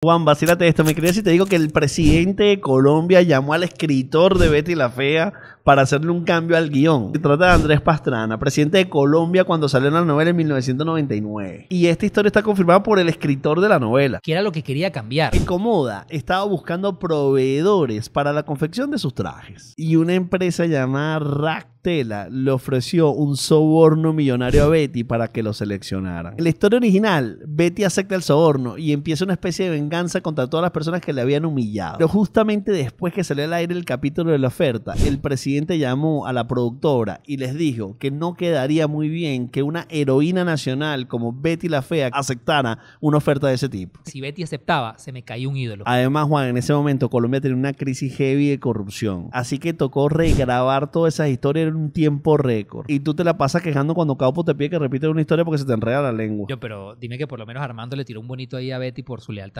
Juan, vacílate esto. Me crees si te digo que el presidente de Colombia llamó al escritor de Betty la Fea para hacerle un cambio al guión. Se trata de Andrés Pastrana, presidente de Colombia cuando salió la novela en 1999. Y esta historia está confirmada por el escritor de la novela. Que era lo que quería cambiar. Incomoda estaba buscando proveedores para la confección de sus trajes. Y una empresa llamada Rack le ofreció un soborno millonario a Betty para que lo seleccionara. En la historia original, Betty acepta el soborno y empieza una especie de venganza contra todas las personas que le habían humillado. Pero justamente después que salió al aire el capítulo de la oferta, el presidente llamó a la productora y les dijo que no quedaría muy bien que una heroína nacional como Betty la Fea aceptara una oferta de ese tipo. Si Betty aceptaba, se me caía un ídolo. Además, Juan, en ese momento Colombia tenía una crisis heavy de corrupción. Así que tocó regrabar todas esas historias un tiempo récord. Y tú te la pasas quejando cuando Capo te pide que repite una historia porque se te enreda la lengua. Yo, pero dime que por lo menos Armando le tiró un bonito ahí a Betty por su lealtad.